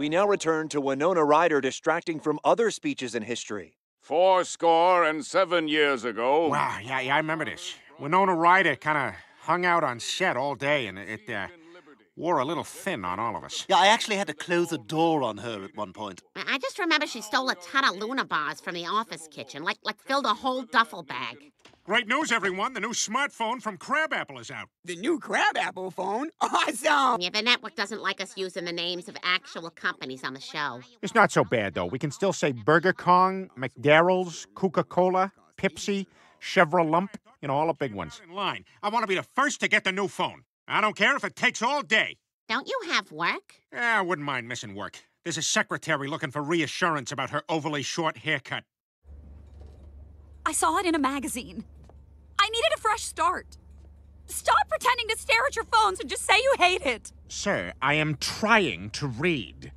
We now return to Winona Ryder distracting from other speeches in history. Four score and seven years ago. Wow, yeah, yeah, I remember this. Winona Ryder kind of hung out on set all day, and it uh, wore a little thin on all of us. Yeah, I actually had to close a door on her at one point. I just remember she stole a ton of Luna bars from the office kitchen, like like filled a whole duffel bag. Great news, everyone. The new smartphone from Crabapple is out. The new Crabapple phone? Awesome! Yeah, the network doesn't like us using the names of actual companies on the show. It's not so bad, though. We can still say Burger Kong, McDarrell's, Coca-Cola, Pepsi, Chevrolet Lump, you know, all the big ones. In line. I want to be the first to get the new phone. I don't care if it takes all day. Don't you have work? Yeah, I wouldn't mind missing work. There's a secretary looking for reassurance about her overly short haircut. I saw it in a magazine. I needed a fresh start. Stop pretending to stare at your phones and just say you hate it. Sir, I am trying to read.